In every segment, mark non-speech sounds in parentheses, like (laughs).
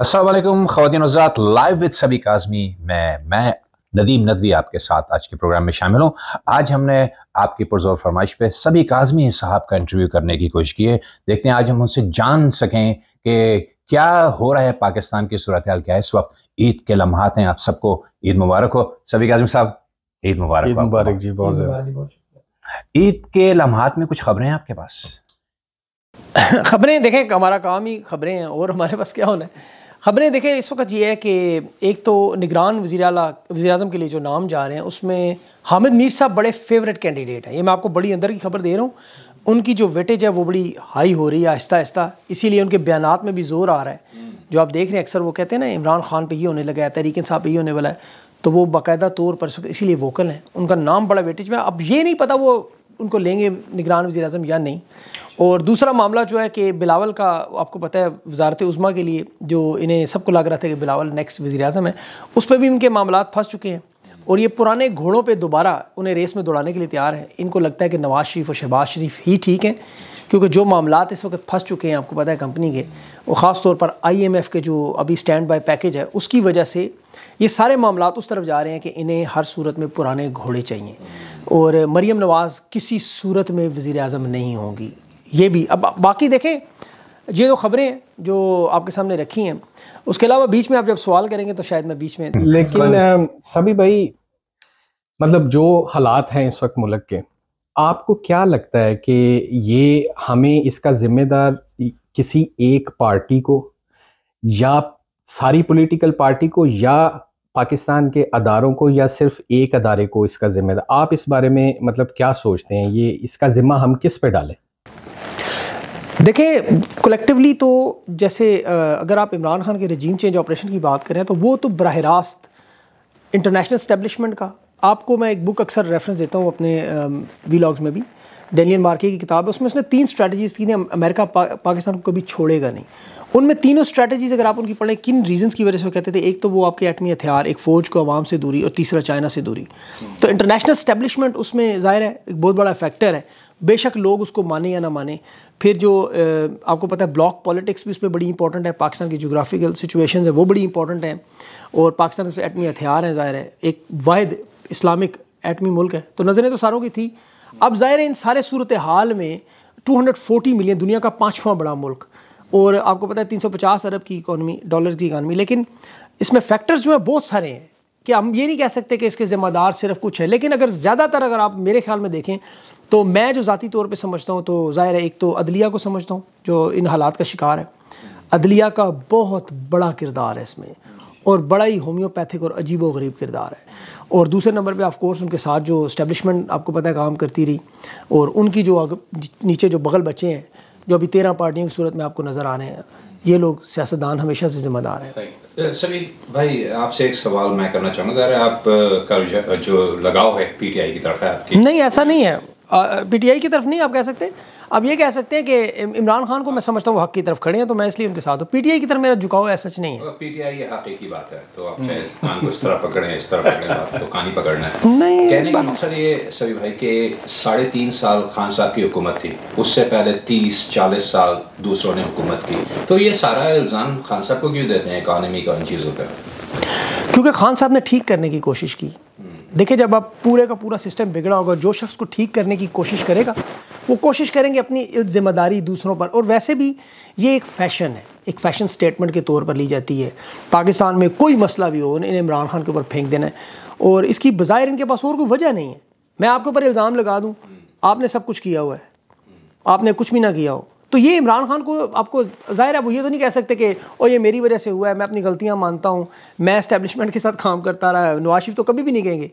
असलम खातिन आजाद live with सभी काजमी मैं मैं नदीम नदवी आपके साथ आज के प्रोग्राम में शामिल हूँ आज हमने आपकी पुरजोर फरमाइश पे सभी काजमी साहब का इंटरव्यू करने की कोशिश की है देखते हैं आज हम उनसे जान सकें कि क्या हो रहा है पाकिस्तान की सूरत हाल क्या है इस वक्त ईद के लम्हात हैं आप सबको ईद मुबारक हो सभी काजमी साहब ईद मुबारक मुबारक जी बहुत ईद के लम्हात में कुछ खबरें हैं आपके पास (laughs) खबरें देखें हमारा काम ही खबरें हैं और हमारे पास क्या होना है खबरें देखें इस वक्त ये है कि एक तो निगरान वजी वजी अजम के लिए जो नाम जा रहे हैं उसमें हामिद मीर साहब बड़े फेवरेट कैंडिडेट हैं ये मैं आपको बड़ी अंदर की खबर दे रहा हूँ उनकी जो वेटेज है वो बड़ी हाई हो रही है आहिस्ता आहिस्ता इसीलिए उनके बयान में भी जोर आ रहा है जो आप देख रहे हैं अक्सर वो कहते हैं ना इमरान खान पर ही होने लगा है तहरीक साहब पर ही होने वाला है तो वो बाकायदा तौर पर इसीलिए वोकल हैं उनका नाम बड़ा वेटेज में अब ये नहीं पता वो उनको लेंगे निगरान वजी अजम या नहीं और दूसरा मामला जो है कि बिलावल का आपको पता है वजारत उमा के लिए जो इन्हें सबको लग रहा था कि बिलावल नेक्स्ट वज़ी अजम है उस पर भी इनके मामला फंस चुके हैं और ये पुराने घोड़ों पर दोबारा उन्हें रेस में दौड़ाने के लिए तैयार हैं इनको लगता है कि नवाज़ शरीफ और शहबाज शरीफ ही ठीक हैं क्योंकि जो मामला इस वक्त फंस चुके हैं आपको पता है कंपनी के वो ख़ास तौर पर आई एम एफ़ के जो अभी स्टैंड बाई पैकेज है उसकी वजह से ये सारे मामला उस तरफ जा रहे हैं कि इन्हें हर सूरत में पुराने घोड़े चाहिए और मरीम नवाज़ किसी सूरत में वज़ी अजम नहीं होंगी ये भी अब बाकी देखें ये जो खबरें जो आपके सामने रखी हैं उसके अलावा बीच में आप जब सवाल करेंगे तो शायद मैं बीच में हम्म। लेकिन सभी भाई मतलब जो हालात हैं इस वक्त मुल्क के आपको क्या लगता है कि ये हमें इसका ज़िम्मेदार किसी एक पार्टी को या सारी पॉलिटिकल पार्टी को या पाकिस्तान के अदारों को या सिर्फ एक अदारे को इसका ज़िम्मेदार आप इस बारे में मतलब क्या सोचते हैं ये इसका ज़िम्मा हम किस पे डालें देखें कलेक्टिवली तो जैसे अगर आप इमरान खान के रजीम चेंज ऑपरेशन की बात करें तो वो तो बरह रास्त इंटरनेशनल स्टेबलिशमेंट का आपको मैं एक बुक अक्सर रेफरेंस देता हूँ अपने वीलॉग्स में भी डेनियन मार्के की किताब है उसमें उसने तीन स्ट्रैटेजीज की थी अमेरिका पा, पाकिस्तान को कभी छोड़ेगा नहीं उनमें तीनों स्ट्रैटेजीज अगर आप उनकी पढ़ें किन रीजंस की वजह से वो कहते थे एक तो वो आपके एटमी हथियार एक फ़ौज को आवाम से दूरी और तीसरा चाइना से दूरी तो इंटरनेशनल स्टैब्लिशमेंट उसमें ज़ाहिर है एक बहुत बड़ा फैक्टर है बेशक लोग उसको माने या ना माने फिर जो आपको पता है ब्लॉक पॉलिटिक्स भी उसमें बड़ी इंपॉर्टेंट है पाकिस्तान की जोग्राफिकल सिचुएशन है वो बड़ी इंपॉर्टेंट है और पाकिस्तान उससे एटमी हथियार हैं ज़ाहिर है एक वाद इस्लामिक एटमी मुल्क है तो नज़रें तो सारों की थी अब ज़ाहिर है इन सारे सूरत हाल में 240 मिलियन दुनिया का पाँचवा बड़ा मुल्क और आपको पता है 350 अरब की इकानमी डॉलर की इकानमी लेकिन इसमें फैक्टर्स जो है बहुत सारे हैं कि हम ये नहीं कह सकते कि इसके ज़िम्मेदार सिर्फ कुछ है लेकिन अगर ज़्यादातर अगर आप मेरे ख्याल में देखें तो मैं जो ज़ाती तौर पर समझता हूँ तो ज़ाहिर है एक तो अदलिया को समझता हूँ जो इन हालात का शिकार है अदलिया का बहुत बड़ा किरदार है इसमें और बड़ा ही होम्योपैथिक और अजीब व गरीब किरदार है और दूसरे नंबर पर ऑफकोर्स उनके साथ जो इस्टेबलिशमेंट आपको पता है काम करती रही और उनकी जो अग, नीचे जो बगल बच्चे हैं जो अभी तेरह पार्टियों की सूरत में आपको नज़र आ रहे हैं ये लोग सियासतदान हमेशा से जिम्मेदार हैं सभी भाई आपसे एक सवाल मैं करना चाहूँगा आपका जो लगाव है पीटीआई की तरफ है आपकी नहीं ऐसा नहीं है पीटीआई की तरफ नहीं आप कह सकते अब ये कह सकते हैं कि इमरान खान को मैं समझता हूँ हक की तरफ खड़े हैं तो मैं इसलिए उनके साथ हूँ पीटीआई की तरफ मेरा झुकाव ऐसा सच नहीं है पीटीआई ये हक की बात है तो आप चाहे को इस तरह पकड़े इस तरह तो कान पकड़ना है नहीं कहने का मकसद ये सभी भाई के साढ़े तीन साल खान साहब की हुकूमत थी उससे पहले तीस चालीस साल दूसरों ने हुकूमत की तो ये सारा इल्ज़ाम खान साहब को क्यों देते हैं इकानमी का उन चीज़ों का क्योंकि खान साहब ने ठीक करने की कोशिश की देखिए जब आप पूरे का पूरा सिस्टम बिगड़ा होगा जो शख्स को ठीक करने की कोशिश करेगा वो कोशिश करेंगे अपनी जिम्मेदारी दूसरों पर और वैसे भी ये एक फैशन है एक फैशन स्टेटमेंट के तौर पर ली जाती है पाकिस्तान में कोई मसला भी हो इन्हें इमरान खान के ऊपर फेंक देना है और इसकी बज़ाहिर इनके पास और कोई वजह नहीं है मैं आपके ऊपर इल्ज़ाम लगा दूँ आपने सब कुछ किया हुआ है आपने कुछ भी ना किया हो तो ये इमरान खान को आपको ज़ाहिर आप ये तो नहीं कह सकते कि ओ ये मेरी वजह से हुआ है मैं अपनी गलतियाँ मानता हूँ मैं इस्टेब्लिशमेंट के साथ काम करता रहा नवाज शरीफ तो कभी भी नहीं कहेंगे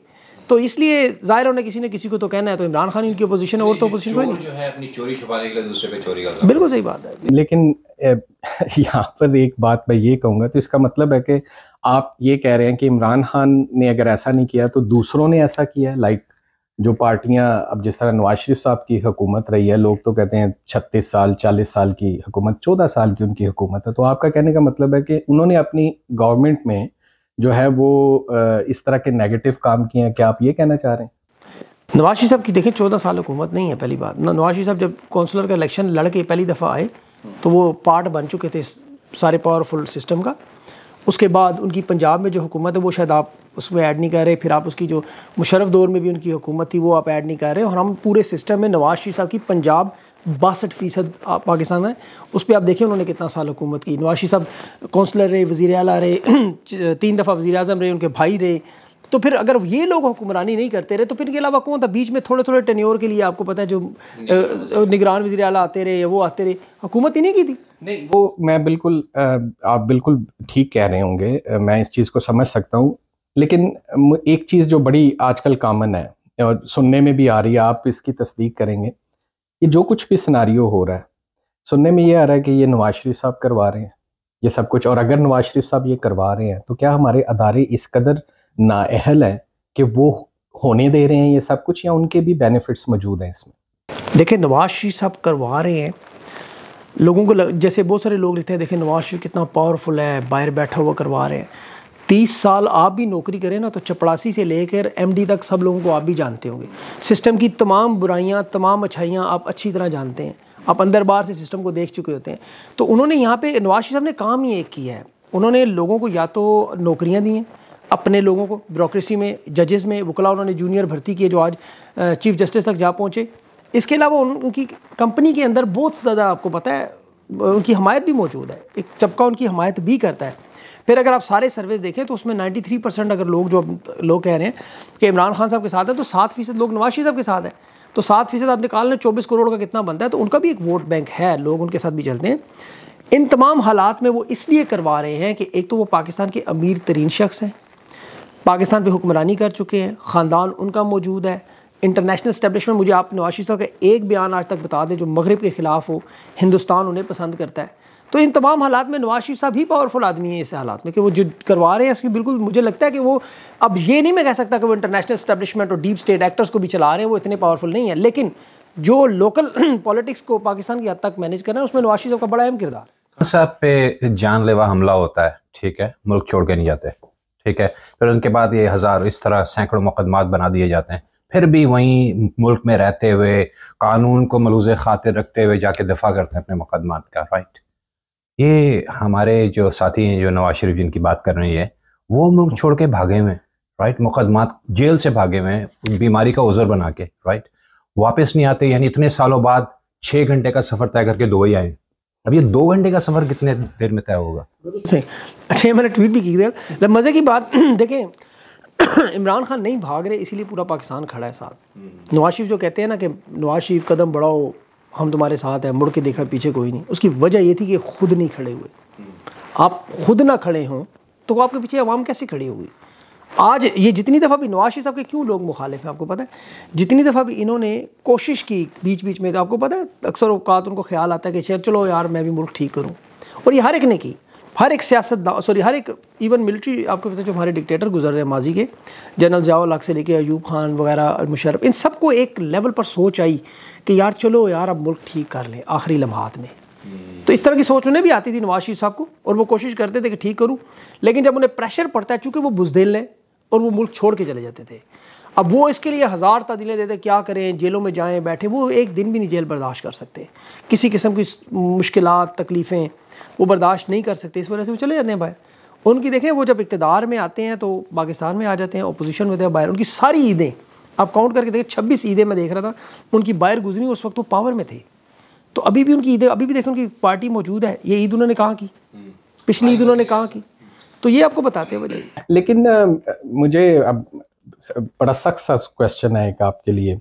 तो इसलिए जाहिर होने किसी ने किसी को तो कहना है तो इमरान खान इनकी अपोजिशन है और तो अपोजिशन है अपनी चोरी छुपाने के लिए दूसरे पे चोरी करता बिल्कुल सही बात है लेकिन (laughs) यहाँ पर एक बात मैं ये कहूँगा तो इसका मतलब है कि आप ये कह रहे हैं कि इमरान खान ने अगर ऐसा नहीं किया तो दूसरों ने ऐसा किया है लाइक जो पार्टियां अब जिस तरह नवाज शरीफ साहब की हुकूमत रही है लोग तो कहते हैं छत्तीस साल चालीस साल की हुकूमत चौदह साल की उनकी हुकूमत है तो आपका कहने का मतलब है कि उन्होंने अपनी गवर्नमेंट में जो है वो इस तरह के नेगेटिव काम किए हैं क्या आप ये कहना चाह रहे हैं नवाशी साहब की देखें चौदह साल हुकूमत नहीं है पहली बात ना नवाशी साहब जब कौंसलर का इलेक्शन लड़के पहली दफ़ा आए तो वो पार्ट बन चुके थे सारे पावरफुल सिस्टम का उसके बाद उनकी पंजाब में जो हुकूमत है वो शायद आप उसमें ऐड नहीं कर रहे फिर आप उसकी जो मुशरफ दौर में भी उनकी हुकूमत थी वो आप ऐड नहीं कर रहे और हम पूरे सिस्टम में नवाज शरीफ साहब की पंजाब बासठ फ़ीसद पाकिस्तान में उस पर आप देखें उन्होंने कितना साल हुकूमत की नवाशी साहब कौंसलर रहे वज़ी अला रहे (clears throat) तीन दफ़ा वज़ी अजम रहे उनके भाई रहे तो फिर अगर ये लोग हुक्मरानी नहीं करते रहे तो फिर इनके अलावा कौन था बीच में थोड़े थोड़े टेन्योर के लिए आपको पता है जो निगरान वजी अला आते रहे वो आते रहे हुकूमत नहीं की थी नहीं वो मैं बिल्कुल आप बिल्कुल ठीक कह रहे होंगे मैं इस चीज़ को समझ सकता हूँ लेकिन एक चीज़ जो बड़ी आजकल कामन है और सुनने में भी आ रही है आप इसकी तस्दीक करेंगे ये जो कुछ भी सिनारियो हो रहा है सुनने में ये आ रहा है कि ये नवाज शरीफ साहब करवा रहे हैं ये सब कुछ और अगर नवाज शरीफ साहब ये करवा रहे हैं तो क्या हमारे अदारे इस कदर नाअहल हैं कि वो होने दे रहे हैं ये सब कुछ या उनके भी बेनिफिट्स मौजूद हैं इसमें देखिए नवाज शरीफ साहब करवा रहे हैं लोगों को लग, जैसे बहुत सारे लोग लिखते हैं देखिए नवाज शरीफ कितना पावरफुल है बाहर बैठा हुआ करवा रहे हैं तीस साल आप भी नौकरी करें ना तो चपड़ासी से लेकर एमडी तक सब लोगों को आप भी जानते होंगे सिस्टम की तमाम बुराइयाँ तमाम अच्छाइयाँ आप अच्छी तरह जानते हैं आप अंदर बाहर से सिस्टम को देख चुके होते हैं तो उन्होंने यहाँ पे नवाज साहब ने काम ही एक किया है उन्होंने लोगों को या तो नौकरियाँ दी हैं अपने लोगों को ब्रोक्रेसी में जजेस में वकला उन्होंने जूनियर भर्ती किए जो आज चीफ जस्टिस तक जा पहुँचे इसके अलावा उनकी कंपनी के अंदर बहुत ज़्यादा आपको पता है उनकी हमायत भी मौजूद है एक चपका उनकी हमायत भी करता है फिर अगर आप सारे सर्वेस देखें तो उसमें 93 परसेंट अगर लोग जो लोग कह रहे हैं कि इमरान खान साहब के साथ है तो सात फीसद लोग नवाज शरीफ साहब के साथ हैं तो सात फीसद आप निकाल लें चौबीस करोड़ का कितना बनता है तो उनका भी एक वोट बैंक है लोग उनके साथ भी चलते हैं इन तमाम हालात में वो इसलिए करवा रहे हैं कि एक तो वो पाकिस्तान के अमीर तरीन शख्स हैं पाकिस्तान पर हुक्मरानी कर चुके हैं ख़ानदान उनका मौजूद है इंटरनेशनल स्टैब्लिशमेंट मुझे आप नवाज शरीफ साहब का एक बयान आज तक बता दें जो मगरब के ख़िलाफ़ हो हिंदुस्तान उन्हें पसंद करता है तो इन तमाम हालात में नवाज शरीफ साहब ही पावरफुल आदमी है इस हालात में कि वो जो करवा रहे हैं इसकी बिल्कुल मुझे लगता है कि वो अब ये नहीं मैं कह सकता कि वो इंटरनेशनल स्टैब्लिशमेंट और डीप स्टेट एक्टर्स को भी चला रहे हैं वो इतने पावरफुल नहीं है लेकिन जो लोकल पॉलिटिक्स (clears throat) को पाकिस्तान की हद तक मैनेज कर रहे हैं उसमें नवाज शरीफ साहब का बड़ा अहम किरदार खान साहब पे जानलेवा हमला होता है ठीक है मुल्क छोड़ के नहीं जाते ठीक है फिर उनके बाद ये हज़ार इस तरह सैकड़ों मुकदमात बना दिए जाते हैं फिर भी वहीं मुल्क में रहते हुए कानून को मलूज खातिर रखते हुए जाके दफा करते हैं अपने मुकदमात का राइट ये हमारे जो साथी हैं जो नवाज शरीफ जिनकी बात कर रही है वो मुल्क छोड़ के भागे हुए हैं राइट मुकदमात जेल से भागे हुए बीमारी का उजर बना के राइट वापस नहीं आते यानी इतने सालों बाद छः घंटे का सफ़र तय करके ही आए अब ये दो घंटे का सफ़र कितने देर में तय होगा अच्छा मैंने ट्वीट भी की देर मज़े मतलब की बात (clears throat) देखें (clears throat) इमरान खान नहीं भाग रहे इसीलिए पूरा पाकिस्तान खड़ा है साथ हम्म। नवाज शरीफ जो कहते हैं ना कि नवाज शरीफ कदम बढ़ाओ हम तुम्हारे साथ हैं मुड़ के देखा पीछे कोई नहीं उसकी वजह ये थी कि खुद नहीं खड़े हुए आप खुद ना खड़े हों तो आपके पीछे आवाम कैसे खड़ी हुई आज ये जितनी दफ़ा भी नवाज शरीफ साहब के क्यों लोग मुखालिफ हैं आपको पता है जितनी दफ़ा भी इन्होंने कोशिश की बीच बीच में तो आपको पता है अक्सर अवकात उनको ख्याल आता है कि शायद चलो यार मैं भी मुल्क ठीक करूँ और ये हर एक ने की हर एक सियासत सॉरी हर एक इवन मिलिट्री आपको पता है जो हमारे डिक्टेटर गुजर रहे हैं माजी के जनरल जयाल लाख से लेके अयूब खान वगैरह मुशरफ इन सबको एक लेवल पर सोच आई कि यार चलो यार अब मुल्क ठीक कर लें आखिरी लम्हात में हम्म। तो इस तरह की सोच उन्हें भी आती थी नवाज शरीफ साहब को और वो कोशिश करते थे कि ठीक करूँ लेकिन जब उन्हें प्रेशर पड़ता है चूँकि वो बुजदेल लें और वो मुल्क छोड़ के चले जाते थे अब वो इसके लिए हज़ार तदीलें देते क्या करें जेलों में जाएं बैठे वो एक दिन भी नहीं जेल बर्दाश्त कर सकते किसी किस्म की मुश्किल तकलीफ़ें वो बर्दाश्त नहीं कर सकते इस वजह से वो चले जाते हैं बाहर उनकी देखें वो जब इकतदार में आते हैं तो पाकिस्तान में आ जाते हैं अपोजिशन में होते हैं बाहर उनकी सारी ईदें आप काउंट करके देखें छब्बीस ईदें मैं देख रहा था उनकी बाहर गुजरी उस वक्त वो पावर में थे तो अभी भी उनकी ईदें अभी भी देखें उनकी पार्टी मौजूद है ये ईद उन्होंने कहाँ की पिछली ईद उन्होंने कहाँ की तो ये आपको बताते हैं वजह लेकिन मुझे अब बड़ा सख्त सा क्वेश्चन है एक आपके लिए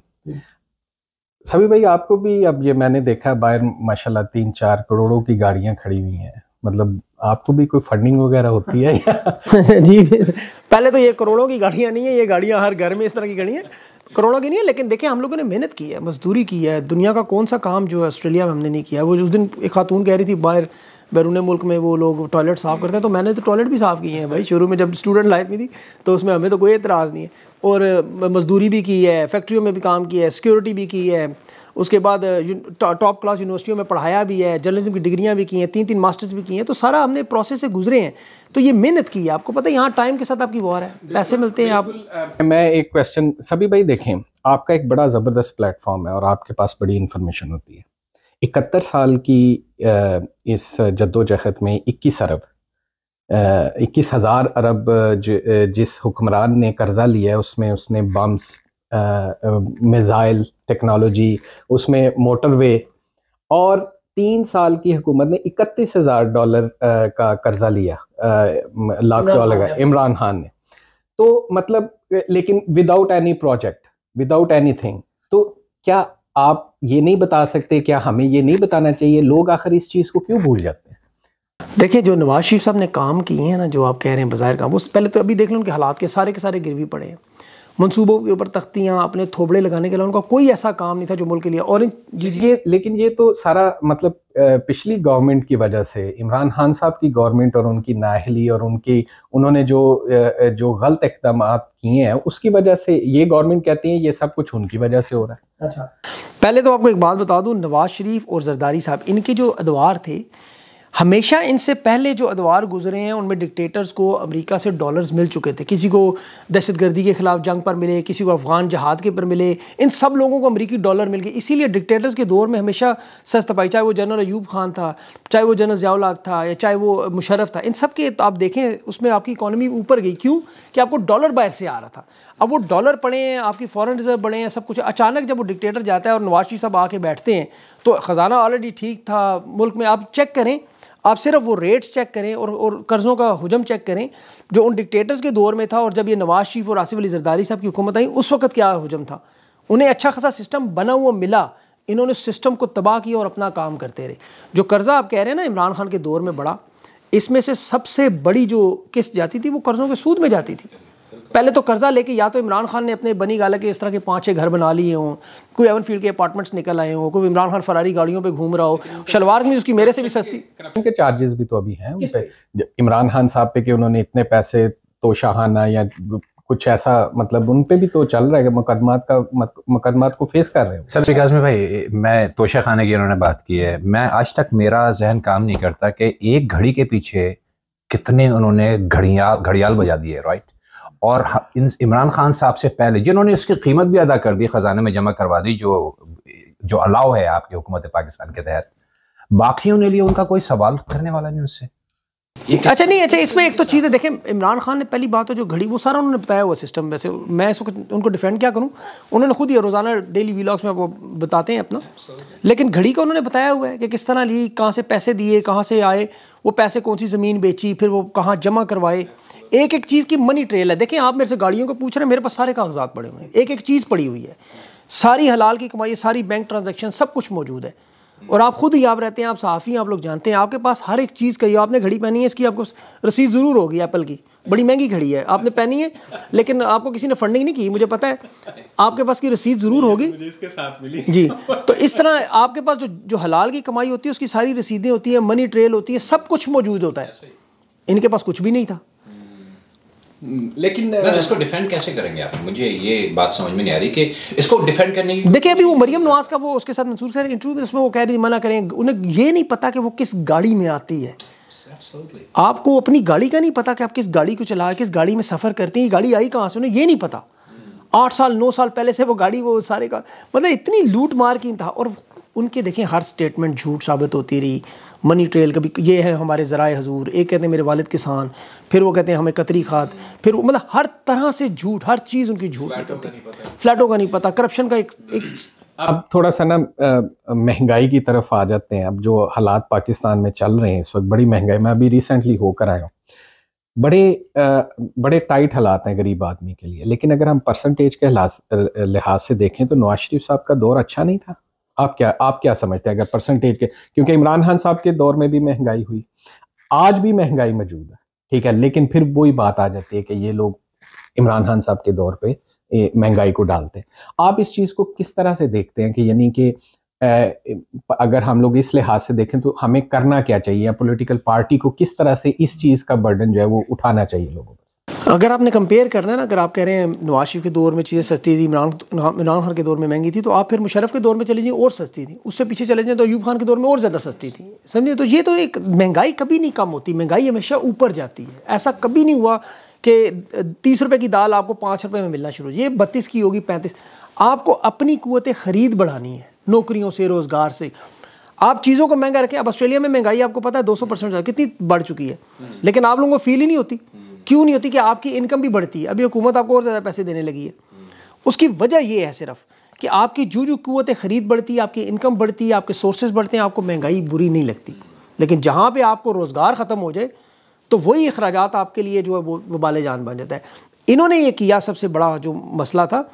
सभी भाई आपको भी अब ये मैंने देखा बाहर माशाल्लाह तीन चार करोड़ों की गाड़ियां खड़ी हुई हैं मतलब आपको भी कोई फंडिंग वगैरह होती है या (laughs) जी पहले तो ये करोड़ों की गाड़ियां नहीं है ये गाड़ियां हर घर में इस तरह की है करोड़ों की नहीं है लेकिन देखिए हम लोगों ने मेहनत की है मजदूरी की है दुनिया का कौन सा काम जो है ऑस्ट्रेलिया में हमने नहीं किया वो उस दिन एक खातून कह रही थी बाहर बैरून मुल्क में वो लोग टॉयलेट साफ़ करते हैं तो मैंने तो टॉयलेट भी साफ़ किए हैं भाई शुरू में जब स्टूडेंट लाइफ में थी तो उसमें हमें तो कोई एतराज़ नहीं है और मजदूरी भी की है फैक्ट्रियों में भी काम किया है सिक्योरिटी भी की है उसके बाद टॉप क्लास यूनिवर्सिटियों में पढ़ाया भी है जर्नलिज्म की डिग्रियाँ भी की हैं तीन तीन मास्टर्स भी किए हैं तो सारा हमने प्रोसेस से गुजरे हैं तो ये मेहनत की है आपको पता है यहाँ टाइम के साथ आपकी वॉर है पैसे मिलते हैं आप मैं एक क्वेश्चन सभी भाई देखें आपका एक बड़ा ज़बरदस्त प्लेटफॉर्म है और आपके पास बड़ी इन्फॉर्मेशन होती है इकहत्तर साल की इस जद्दोजहद में इक्कीस अरब इक्कीस हज़ार अरब ज, जिस हुक्मरान ने कर्ज़ा लिया है उसमें उसने बम्स मिज़ाइल टेक्नोलॉजी उसमें मोटरवे और तीन साल की हुकूमत ने इकतीस हज़ार डॉलर का कर्ज़ा लिया लाख डॉलर का इमरान खान ने तो मतलब लेकिन without any project without anything तो क्या आप ये नहीं बता सकते क्या हमें ये नहीं बताना चाहिए लोग आखिर इस चीज़ को क्यों भूल जाते हैं देखिए जो नवाज शरीफ साहब ने काम किए हैं ना जो आप कह रहे हैं बाजार काम उस पहले तो अभी देख लो उनके हालात के सारे के सारे गिरवी पड़े हैं मंसूबों के ऊपर तख्तियाँ अपने थोबड़े लगाने के लिए उनका कोई ऐसा काम नहीं था जो मुल्क के लिए और ये लेकिन ये तो सारा मतलब पिछली गवर्नमेंट की वजह से इमरान खान साहब की गवर्नमेंट और उनकी नाहली और उनकी उन्होंने जो जो गलत इकदाम किए हैं उसकी वजह से ये गवर्नमेंट कहती है ये सब कुछ उनकी वजह से हो रहा है अच्छा पहले तो आपको एक बात बता दूँ नवाज शरीफ और जरदारी साहब इनके जो अदवार थे हमेशा इनसे पहले जो अदवार गुजरे हैं उनमें डिक्टेटर्स को अमेरिका से डॉलर्स मिल चुके थे किसी को दहशतगर्दी के ख़िलाफ़ जंग पर मिले किसी को अफ़गान जहाद के पर मिले इन सब लोगों को अमरीकी डॉलर मिल गए इसीलिए डिक्टेटर्स के दौर में हमेशा सस्ता पाई चाहे वो जनरल अयूब खान था चाहे वो जनरल ज़ियाउल था या चाहे वो मुशरफ था इन सब के तो आप देखें उसमें आपकी इकानमी ऊपर गई क्यों कि आपको डॉलर बाहर से आ रहा था अब वो डॉलर पड़े हैं आपकी फ़ॉरन रिजर्व बढ़े हैं सब कुछ अचानक जब वो डिक्टेटर जाता है और नवाज शरीफ साहब आके बैठते हैं तो ख़ज़ाना ऑलरेडी ठीक था मुल्क में आप चेक करें आप सिर्फ वो रेट्स चेक करें और और कर्ज़ों का हजम चेक करें जो उन डिक्टेटर्स के दौर में था और जब ये नवाज शरीफ और आसिफ अली जरदारी साहब की हुकूमत आई उस वक्त क्या हजम था उन्हें अच्छा खासा सिस्टम बना हुआ मिला इन्होंने सिस्टम को तबाह किया और अपना काम करते रहे जो कर्ज़ा आप कह रहे हैं ना इमरान खान के दौर में बड़ा इसमें से सबसे बड़ी जो किस्त जाती थी वो कर्ज़ों के सूद में जाती थी पहले तो कर्जा लेके या तो इमरान खान ने अपने बनी गाला के इस तरह के पाँच छः घर बना लिए हों कोई एवन फील्ड के अपार्टमेंट्स निकल आए हों कोई इमरान खान फरारी गाड़ियों पर घूम रहा हो शलवार में उसकी मेरे से भी सस्ती के चार्जेस भी तो अभी हैं इमरान खान साहब पे कि उन्होंने इतने पैसे तो शाहाना या कुछ ऐसा मतलब उन पे भी तो चल रहा है मुकदमात का मुकदमात को फेस कर रहे हो सर विकास में भाई मैं तोशा खाने की उन्होंने बात की है मैं आज तक मेरा जहन काम नहीं करता कि एक घड़ी के पीछे कितने उन्होंने घड़ियाल घड़ियाल बजा दिए राइट और इमरान खान साहब से पहले जिन्होंने उसकी कीमत भी अदा कर दी ख़जाने में जमा करवा दी जो जो अलाव है आपकी हुकूमत पाकिस्तान के तहत बाकियों ने लिए उनका कोई सवाल करने वाला नहीं उससे अच्छा नहीं अच्छा इसमें एक तो चीज़ है देखें इमरान खान ने पहली बात है तो जो घड़ी वो सारा उन्होंने बताया हुआ सिस्टम वैसे मैं इसको उनको डिफेंड क्या करूं उन्होंने खुद ही रोज़ाना डेली वीलॉग्स में वो बताते हैं अपना लेकिन घड़ी का उन्होंने बताया हुआ है कि किस तरह ली कहाँ से पैसे दिए कहाँ से आए वो पैसे कौन सी ज़मीन बेची फिर वो कहाँ जमा करवाए एक एक चीज़ की मनी ट्रेल है देखें आप मेरे से गाड़ियों को पूछ रहे हैं मेरे पास सारे कागजात पड़े हुए हैं एक एक चीज़ पड़ी हुई है सारी हलाल की कमाई सारी बैंक ट्रांजेक्शन सब कुछ मौजूद है और आप खुद ही आप रहते हैं आप सहाफ़ी आप लोग जानते हैं आपके पास हर एक चीज़ का ही आपने घड़ी पहनी है इसकी आपको रसीद ज़रूर होगी एप्पल की बड़ी महंगी घड़ी है आपने पहनी है लेकिन आपको किसी ने फंडिंग नहीं की मुझे पता है आपके पास की रसीद ज़रूर होगी इसके साथ मिली जी तो इस तरह आपके पास जो जो हलाल की कमाई होती है उसकी सारी रसीदें होती हैं मनी ट्रेल होती है सब कुछ मौजूद होता है इनके पास कुछ भी नहीं था लेकिन आ... तो इसको डिफेंड कैसे करेंगे आप मुझे ये बात समझ में नहीं आ रही कि इसको डिफेंड करने की देखिए अभी वो मरियम नवाज का वो उसके साथ मंसूर सर इंटरव्यू में उसमें वो कह रही थी मना करें उन्हें ये नहीं पता कि वो किस गाड़ी में आती है Absolutely. आपको अपनी गाड़ी का नहीं पता कि आप किस गाड़ी को चला किस गाड़ी में सफ़र करते हैं ये गाड़ी आई कहाँ से उन्हें ये नहीं पता hmm. आठ साल नौ साल पहले से वो गाड़ी वो सारे का मतलब इतनी लूट मार की था और उनके देखें हर स्टेटमेंट झूठ साबित होती रही मनी ट्रेल कभी ये है हमारे ज़राए हजूर एक कहते हैं मेरे वालद किसान फिर वो कहते हैं हमें कतरी खाद फिर वो मतलब हर तरह से झूठ हर चीज़ उनकी झूठ निकलती फ्लैटों का नहीं पता करप्शन का एक, एक अब थोड़ा सा ना महंगाई की तरफ आ जाते हैं अब जो हालात पाकिस्तान में चल रहे हैं इस वक्त बड़ी महंगाई मैं अभी रिसेंटली होकर आया हूँ बड़े आ, बड़े टाइट हालात हैं गरीब आदमी के लिए लेकिन अगर हम परसेंटेज के लिहाज से देखें तो नवाज शरीफ साहब का दौर अच्छा नहीं था आप क्या आप क्या समझते हैं अगर परसेंटेज के क्योंकि इमरान खान साहब के दौर में भी महंगाई हुई आज भी महंगाई मौजूद है ठीक है लेकिन फिर वही बात आ जाती है कि ये लोग इमरान खान साहब के दौर पे महंगाई को डालते हैं आप इस चीज़ को किस तरह से देखते हैं कि यानी कि अगर हम लोग इस लिहाज से देखें तो हमें करना क्या चाहिए पॉलिटिकल पार्टी को किस तरह से इस चीज़ का बर्डन जो है वो उठाना चाहिए लोगों को अगर आपने कंपेयर करना है ना अगर आप कह रहे हैं नवाज शरीफ के दौर में चीज़ें सस्ती थी इमरान इमरान खान के दौर में महंगी थी तो आप फिर मुशरफ के दौर में चले जाइए और सस्ती थी उससे पीछे चले जाएँ तो अयूब खान के दौर में और ज़्यादा सस्ती थी समझिए तो ये तो एक महंगाई कभी नहीं कम होती महंगाई हमेशा ऊपर जाती है ऐसा कभी नहीं हुआ कि तीस रुपये की दाल आपको पाँच रुपये में मिलना शुरू ये बत्तीस की होगी पैंतीस आपको अपनी कुत ख़रीद बढ़ानी है नौकरियों से रोज़गार से आप चीज़ों को महंगा रखें अब ऑस्ट्रेलिया में महंगाई आपको पता है दो सौ परसेंट कितनी बढ़ चुकी है लेकिन आप लोगों को फील ही नहीं होती क्यों नहीं होती कि आपकी इनकम भी बढ़ती है अभी हुकूमत आपको और ज़्यादा पैसे देने लगी है उसकी वजह ये है सिर्फ कि आपकी जो जो कुतें ख़रीद बढ़ती है आपकी इनकम बढ़ती है आपके सोर्सेज बढ़ते हैं आपको महंगाई बुरी नहीं लगती लेकिन जहाँ पर आपको रोज़गार ख़त्म हो जाए तो वही अखराज आपके लिए जो है वो वबाल जान बन जाता है इन्होंने ये किया सबसे बड़ा जो मसला था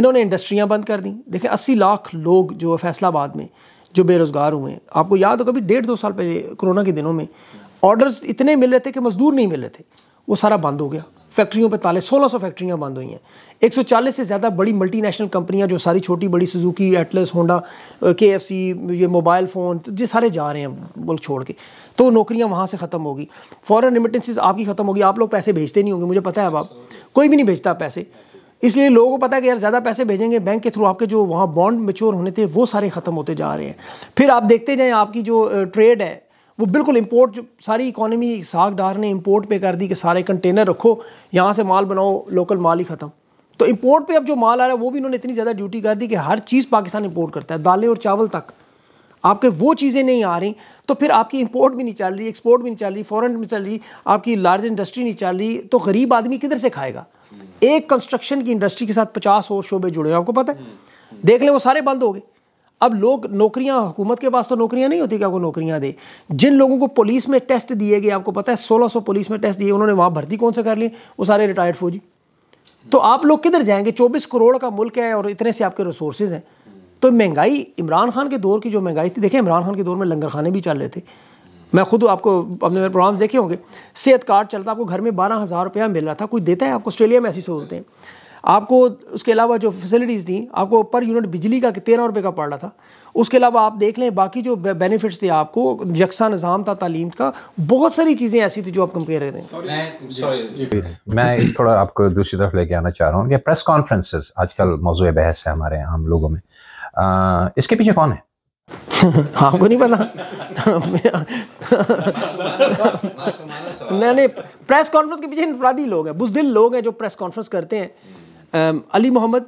इन्होंने इंडस्ट्रियाँ बंद कर दी देखिए अस्सी लाख लोग जो है फैसलाबाद में जो बेरोज़गार हुए हैं आपको याद हो कभी डेढ़ दो साल पहले कोरोना के दिनों में ऑर्डर्स इतने मिल रहे थे कि मज़दूर नहीं मिल रहे थे वो सारा बंद हो गया फैक्ट्रियों पे ताले 1600 फैक्ट्रियां बंद हुई हैं 140 से ज़्यादा बड़ी मल्टीनेशनल कंपनियां जो सारी छोटी बड़ी Suzuki Atlas Honda K F C ये मोबाइल तो फ़ोन ये सारे जा रहे हैं मुल्क छोड़ के तो नौकरियां वहाँ से ख़त्म होगी फ़ॉरन रेमिटेंसेज आपकी ख़त्म होगी आप लोग पैसे भेजते नहीं होंगे मुझे पता है अब आप कोई भी नहीं भेजता पैसे इसलिए लोगों को पता है कि यार ज़्यादा पैसे भेजेंगे बैंक के थ्रू आपके जो वहाँ बॉन्ड मेच्योर होने थे वो सारे ख़त्म होते जा रहे हैं फिर आप देखते जाएँ आपकी जो ट्रेड है वो बिल्कुल इम्पोर्ट जो सारी इकोनॉमी डार ने इम्पोर्ट पे कर दी कि सारे कंटेनर रखो यहाँ से माल बनाओ लोकल माल ही ख़त्म तो इम्पोर्ट पे अब जो माल आ रहा है वो भी इन्होंने इतनी ज़्यादा ड्यूटी कर दी कि हर चीज़ पाकिस्तान इम्पोर्ट करता है दालें और चावल तक आपके वो चीज़ें नहीं आ रही तो फिर आपकी इम्पोर्ट भी नहीं चल रही एक्सपोर्ट भी नहीं चल रही फॉरन भी चल रही आपकी लार्ज इंडस्ट्री नहीं चल रही तो गरीब आदमी किधर से खाएगा एक कंस्ट्रक्शन की इंडस्ट्री के साथ पचास और शोबे जुड़े हैं आपको पता है हम्म, हम्म। देख लें वो सारे बंद हो गए अब लोग नौकरियां हुकूमत के पास तो नौकरियां नहीं होती कि आपको नौकरियां दे जिन लोगों को पुलिस में टेस्ट दिए गए आपको पता है 1600 पुलिस में टेस्ट दिए उन्होंने वहां भर्ती कौन से कर लिए वो सारे रिटायर्ड फौजी तो आप लोग किधर जाएंगे चौबीस करोड़ का मुल्क है और इतने से आपके रिसोर्सेज हैं तो महंगाई इमरान खान के दौर की जो महंगाई थी देखें इमरान खान के दौर में लंगर खाने भी चल रहे थे मैं खुद आपको अपने प्रोग्राम देखे होंगे सेहत कार्ड चलता आपको घर में बारह हज़ार रुपया मिल रहा था कोई देता है आपको ऑस्ट्रेलिया में ऐसी सहूलतें आपको उसके अलावा जो फैसिलिटीज़ थी आपको पर यूनिट बिजली का तेरह रुपये का पड़ रहा था उसके अलावा आप देख लें बाकी जो बेनिफिट्स थे आपको यकसा निज़ाम था तालीम का बहुत सारी चीज़ें ऐसी थी जो आप कंपेयर करें मैं थोड़ा आपको दूसरी तरफ लेके आना चाह रहा हूँ कि प्रेस कॉन्फ्रेंसेस आजकल मौजू बहस है हमारे आम लोगों में आ, इसके पीछे कौन है (laughs) आपको नहीं पता (laughs) मैंने प्रेस कॉन्फ्रेंस के पीछे इंफरादी लोग हैं बुजदिल लोग हैं जो प्रेस कॉन्फ्रेंस करते हैं अली मोहम्मद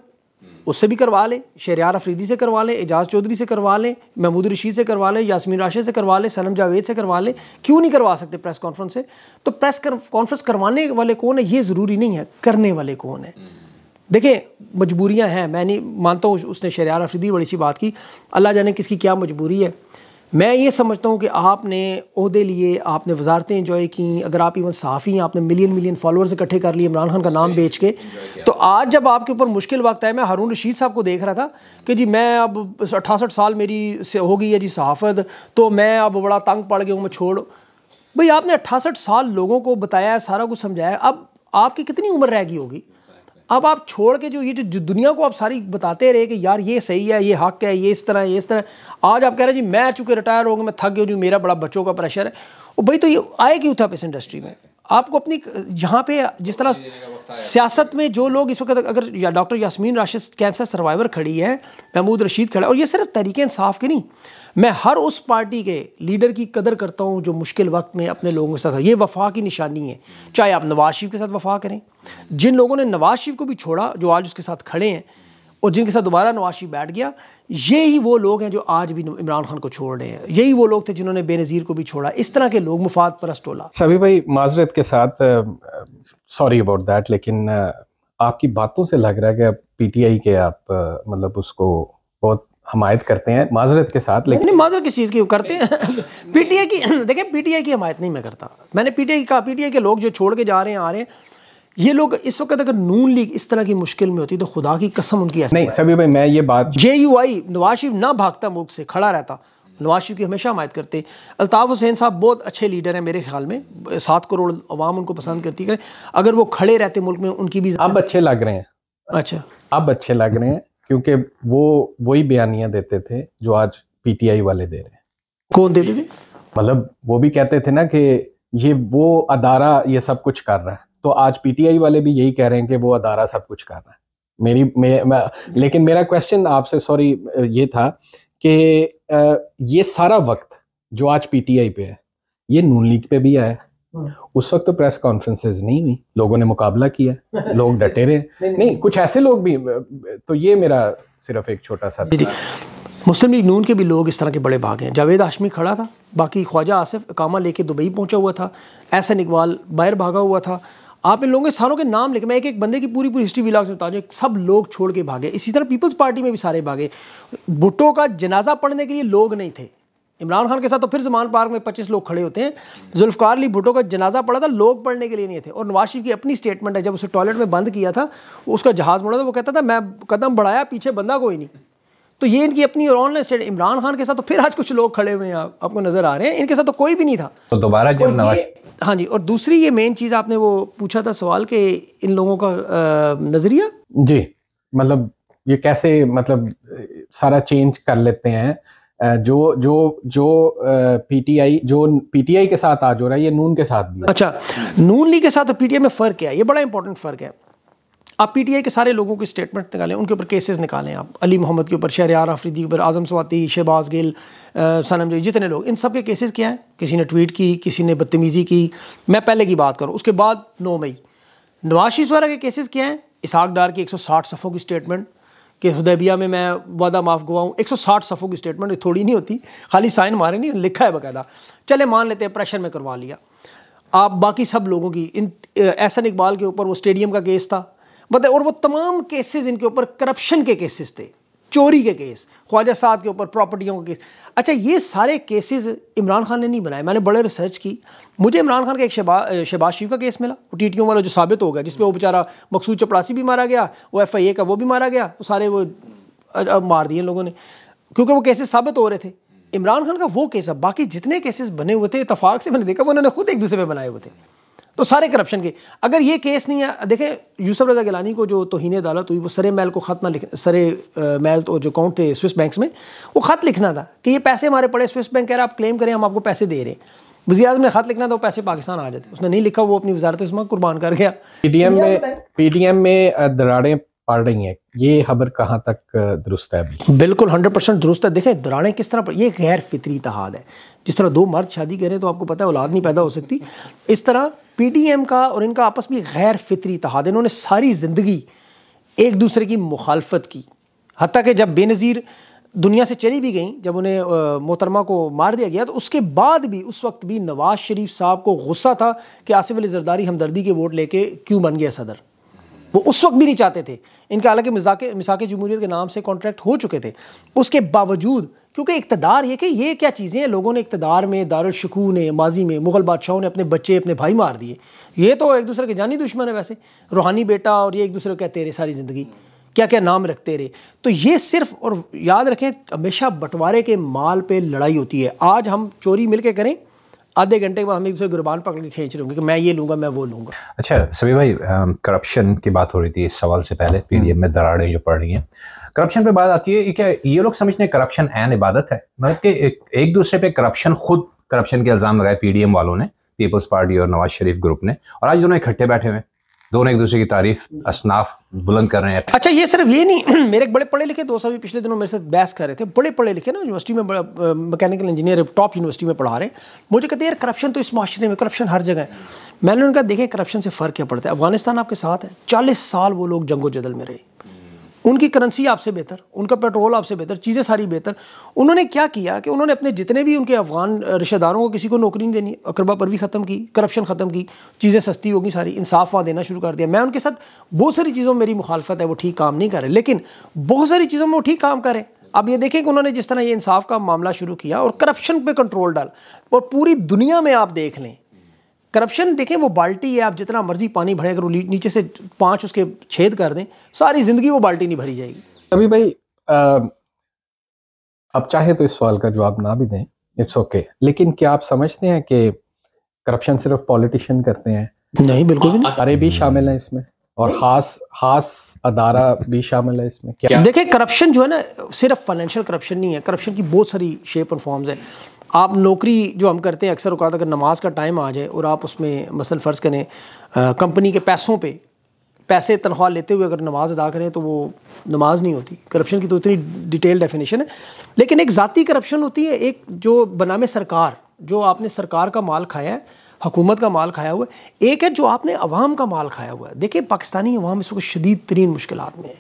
उससे भी करवा लें शहरियार अफरीदी से करवा लें एजाज चौधरी से करवा लें महमूद रशीद से करवा लें यासमीन राशि से करवा लें सनम जावेद से करवा लें क्यों नहीं करवा सकते प्रेस कॉन्फ्रेंस से तो प्रेस कॉन्फ्रेंस करवाने वाले कौन है ये ज़रूरी नहीं है करने वाले कौन है देखें मजबूरियाँ हैं मैं नहीं मानता हूँ उसने शहरियार अफरीदी बड़ी सी बात की अल्लाह जाने किसकी क्या मजबूरी है मैं ये समझता हूँ कि आपने अहदे लिए आपने वजारतें इंजॉय की अगर आप इवन साफ़ी हैं आपने मिलियन मिलियन फॉलोअर्स इकट्ठे कर लिए इमरान खान का नाम बेच के तो आज जब आपके ऊपर मुश्किल वक्त आया मैं हारून रशीद साहब को देख रहा था कि जी मैं अब अठासठ साल मेरी से हो गई है जी सहाफ़त तो मैं अब बड़ा तंग पड़ गया हूँ मैं छोड़ भाई आपने अट्ठासठ साल लोगों को बताया सारा कुछ समझाया अब आपकी कितनी उम्र रह गई होगी अब आप छोड़ के जो ये जो दुनिया को आप सारी बताते रहे कि यार ये सही है ये हक है ये इस तरह है ये इस तरह आज आप कह रहे हैं जी मैं चूँकि रिटायर हो गया मैं थक गया जो मेरा बड़ा बच्चों का प्रेशर है भाई तो ये आए क्यों था इस इंडस्ट्री में आपको अपनी यहाँ पे जिस तरह सियासत में जो लोग इस वक्त अगर या doctor Yasmin Rashid cancer survivor खड़ी है महमूद रशीद खड़ा और ये सिर्फ तरीके इंसाफ के नहीं मैं हर उस पार्टी के लीडर की कदर करता हूँ जो मुश्किल वक्त में अपने लोगों के साथ ये वफा की निशानी है चाहे आप नवाज शरीफ के साथ वफा करें जिन लोगों ने नवाज शरीफ को भी छोड़ा जो आज उसके साथ खड़े हैं और जिनके साथ दोबारा नवाशी बैठ गया यही वो लोग हैं जो आज भी इमरान खान को छोड़ रहे हैं यही वो लोग थे जिन्होंने बेनज़ीर को भी छोड़ा इस तरह के लोग मुफाद परस टोला सभी भाई माजरत के साथ सॉरी अबाउट दैट लेकिन आपकी बातों से लग रहा है कि पीटीआई के आप मतलब उसको बहुत हमायत करते हैं माजरत के साथ लेकिन माजरत किस चीज़ की करते हैं पीटीआई (laughs) की (clears throat) देखें पीटीआई की हमायत नहीं मैं करता मैंने पीटीआई का पीटीआई के लोग जो छोड़ के जा रहे हैं आ रहे हैं ये लोग इस वक्त अगर नून लीग इस तरह की मुश्किल में होती तो खुदा की कसम उनकी ऐसी नहीं सभी भाई मैं ये बात जे यू आई नवाज शरीफ ना भागता मुल्क से खड़ा रहता नवाज शरीफ की हमेशा हमायत करते अल्ताफ़ हुसैन साहब बहुत अच्छे लीडर हैं मेरे ख्याल में सात करोड़ अवाम उनको पसंद करती है अगर वो खड़े रहते मुल्क में उनकी भी अब अच्छे लग रहे हैं अच्छा अब अच्छे लग रहे हैं क्योंकि वो वही बयानियाँ देते थे जो आज पीटीआई वाले दे रहे हैं कौन देते थे मतलब वो भी कहते थे ना कि ये वो अदारा ये सब कुछ कर रहा है तो आज पीटीआई वाले भी यही कह रहे हैं कि वो अदारा सब कुछ कर रहा है मेरी मे, मैं, लेकिन मेरा क्वेश्चन आपसे सॉरी ये था कि ये सारा वक्त जो आज पीटीआई पे है ये नून लीग पे भी आया हम्म। उस वक्त तो प्रेस कॉन्फ्रेंसेस नहीं हुई लोगों ने मुकाबला किया लोग डटे रहे (laughs) नहीं, नहीं कुछ ऐसे लोग भी तो ये मेरा सिर्फ एक छोटा सा मुस्लिम लीग नून के भी लोग इस तरह के बड़े भाग हैं जावेद आशमी खड़ा था बाकी ख्वाजा आसिफ कामा लेके दुबई पहुंचा हुआ था ऐसा इकबाल बाहर भागा हुआ था आप इन लोगों के सारों के नाम लिखे मैं एक एक बंदे की पूरी पूरी हिस्ट्री विलाग्स से बता दूँ सब लोग छोड़ के भागे इसी तरह पीपल्स पार्टी में भी सारे भागे भुट्टो का जनाजा पढ़ने के लिए लोग नहीं थे इमरान खान के साथ तो फिर जमान पार्क में 25 लोग खड़े होते हैं जुल्फकार अली भुट्टो का जनाजा पड़ा था लोग पढ़ने के लिए नहीं थे और नवाज शरीफ की अपनी स्टेटमेंट है जब उसे टॉयलेट में बंद किया था उसका जहाज मोड़ा था वो कहता था मैं कदम बढ़ाया पीछे बंदा कोई नहीं तो ये इनकी अपनी ऑनलाइन स्टेट इमरान खान के साथ तो फिर आज कुछ लोग खड़े हुए हैं आपको नजर आ रहे हैं इनके साथ तो कोई भी नहीं था तो दोबारा जब नवाज हाँ जी और दूसरी ये मेन चीज़ आपने वो पूछा था सवाल कि इन लोगों का नज़रिया जी मतलब ये कैसे मतलब सारा चेंज कर लेते हैं जो जो जो पीटीआई जो पीटीआई के साथ आज हो रहा है ये नून के साथ भी अच्छा नून ली के साथ और पीटीआई में फ़र्क है ये बड़ा इंपॉर्टेंट फ़र्क है आप पीटीआई के सारे लोगों के स्टेटमेंट निकालें उनके ऊपर केसेस निकालें आप अली मोहम्मद के ऊपर शहरियार आफरीदी के ऊपर आजम स्वाति शहबाज गिल सनम जो जितने लोग इन सब के केसेस क्या हैं किसी ने ट्वीट की किसी ने बदतमीज़ी की मैं पहले की बात करूँ उसके बाद नौ मई नवाज स्वरा के केसेस क्या हैं इसहाक डार की साठ सफ़ों की स्टेटमेंट कि हदैबिया में मैं वादा माफ़ हुआ हूँ 160 सफ़ों की स्टेटमेंट ये थोड़ी नहीं होती खाली साइन मारे नहीं लिखा है बाकायदा चले मान लेते हैं प्रेशर में करवा लिया आप बाकी सब लोगों की इन एहसन इकबाल के ऊपर वो स्टेडियम का केस था बताए और वो तमाम केसेस इनके ऊपर करप्शन के केसेस थे चोरी के केस ख्वाजा साहब के ऊपर प्रॉपर्टियों के केस अच्छा ये सारे केसेस इमरान खान ने नहीं बनाए मैंने बड़े रिसर्च की मुझे इमरान खान का एक शबा शहबाज शरीफ का केस मिला वो टीटियों वाला जो साबित हो गया जिसमें वो बेचारा मकसूद चपरासी भी मारा गया वो एफ आई ए का वो भी मारा गया वो सारे वो मार दिए लोगों ने क्योंकि वो केसेस साबित हो रहे थे इमरान खान का वो केस है बाकी जितने केसेस बने हुए थे इतफाक से मैंने देखा वो उन्होंने खुद एक दूसरे पर बनाए हुए थे तो सारे करप्शन के अगर ये केस नहीं है देखें यूसफ रजा गिलानी को जो तोहन अदालत हुई वो सरे मैल को खत ना लिख सरे मैल तो जो अकाउंट थे स्विस बैंक में वो ख़त लिखना था कि ये पैसे हमारे पड़े स्विस बैंक कह रहा आप क्लेम करें हम आपको पैसे दे रहे हैं वजी ने खत लिखना था वो पैसे पाकिस्तान आ जाते उसने नहीं लिखा वो अपनी वजारत कुर्बान कर गया पी एम में पी एम में दराड़ें पढ़ रही हैं ये खबर कहाँ तक दुरुस्त है अभी बिल्कुल हंड्रेड परसेंट दुरुस्त है देखे दराने किस तरह पर ये गैर फितरी तहाद है जिस तरह दो मर्द शादी करें तो आपको पता है औलाद नहीं पैदा हो सकती इस तरह पीडीएम का और इनका आपस में गैर फितरी तहाद इन्होंने सारी ज़िंदगी एक दूसरे की मुखालफत की हती कि जब बेनज़ीर दुनिया से चली भी गई जब उन्हें मोहतरमा को मार दिया गया तो उसके बाद भी उस वक्त भी नवाज़ शरीफ साहब को गुस्सा था कि आसिफ अली जरदारी हमदर्दी के वोट लेके क्यों बन गया सदर वो उस वक्त भी नहीं चाहते थे इनके हालांकि मिजाक मिसाक जमूरीत के नाम से कॉन्ट्रैक्ट हो चुके थे उसके बावजूद क्योंकि इकतदार ये कि ये क्या चीज़ें हैं लोगों ने इकतदार में दारशकू ने माजी में मुग़ल बादशाहों ने अपने बच्चे अपने भाई मार दिए ये तो एक दूसरे के जानी दुश्मन है वैसे रूहानी बेटा और ये एक दूसरे को कहते रहे सारी ज़िंदगी क्या क्या नाम रखते रहे तो ये सिर्फ और याद रखें हमेशा बंटवारे के माल पर लड़ाई होती है आज हम चोरी मिल करें आधे घंटे के बाद हम एक दूसरे गुरबान पकड़ के खींच रहे होंगे कि मैं ये लूंगा मैं वो लूंगा अच्छा सभी भाई करप्शन की बात हो रही थी इस सवाल से पहले पीडीएम हम्म। में दराड़े जो पड़ रही हैं करप्शन पे बात आती है क्या ये लोग समझते हैं करप्शन एन इबादत है मतलब कि एक, एक दूसरे पे करप्शन खुद करप्शन के इल्ज़ाम लगाए पीडीएम वालों ने पीपल्स पार्टी और नवाज शरीफ ग्रुप ने और आज दोनों इकट्ठे बैठे हुए हैं दोनों एक दूसरे की तारीफ असनाफ बुलंद कर रहे हैं अच्छा ये सिर्फ ये नहीं (clears throat) मेरे एक बड़े पढ़े लिखे दोस्त अभी पिछले दिनों मेरे साथ बहस कर रहे थे बड़े पढ़े लिखे ना यूनिवर्सिटी में मैकेनिकल इंजीनियर टॉप यूनिवर्सिटी में पढ़ा रहे मुझे कहते हैं यार करप्शन तो इस माशरे में करप्शन हर जगह है मैंने उनका देखे करप्शन से फ़र्क क्या पड़ता है अफगानिस्तान आपके साथ है चालीस साल वो लोग जंगो जदल में रहे उनकी करेंसी आपसे बेहतर उनका पेट्रोल आपसे बेहतर चीज़ें सारी बेहतर उन्होंने क्या किया कि उन्होंने अपने जितने भी उनके अफगान रिश्तेदारों को किसी को नौकरी नहीं देनी अकरबा पर भी ख़त्म की करप्शन ख़त्म की चीज़ें सस्ती होगी सारी इंसाफ वहाँ देना शुरू कर दिया मैं उनके साथ बहुत सारी चीज़ों में मेरी मुखालफत है वो ठीक काम नहीं करें लेकिन बहुत सारी चीज़ों में वो ठीक काम करें अब ये देखें कि उन्होंने जिस तरह ये इंसाफ का मामला शुरू किया और करप्शन पर कंट्रोल डाल और पूरी दुनिया में आप देख लें करप्शन देखें वो बाल्टी है आप जितना मर्जी पानी भरें अगर नीचे से पाँच उसके छेद कर दें सारी ज़िंदगी वो बाल्टी नहीं भरी जाएगी सभी भाई आप चाहे तो इस सवाल का जवाब ना भी दें इट्स ओके okay. लेकिन क्या आप समझते हैं कि करप्शन सिर्फ पॉलिटिशियन करते हैं नहीं बिल्कुल भी नहीं अरे भी शामिल हैं इसमें और hmm. खास खास अदारा भी शामिल है इसमें क्या देखिए करप्शन जो है ना सिर्फ फाइनेंशियल करप्शन नहीं है करप्शन की बहुत सारी शेप और फॉर्म्स हैं आप नौकरी जो हम करते हैं अक्सर अवकात अगर नमाज का टाइम आ जाए और आप उसमें मसल फ़र्ज़ करें कंपनी के पैसों पे पैसे तनख्वाह लेते हुए अगर नमाज अदा करें तो वो नमाज नहीं होती करप्शन की तो इतनी डिटेल डेफिनेशन है लेकिन एक ज़ाती करप्शन होती है एक जो बनामे सरकार जो आपने सरकार का माल खाया है हुकूमत का माल खाया हुआ है एक है जो आपने अवाम का माल खाया हुआ है देखिए पाकिस्तानी अवाम इस वक्त शदीद तरीन मुश्किल में है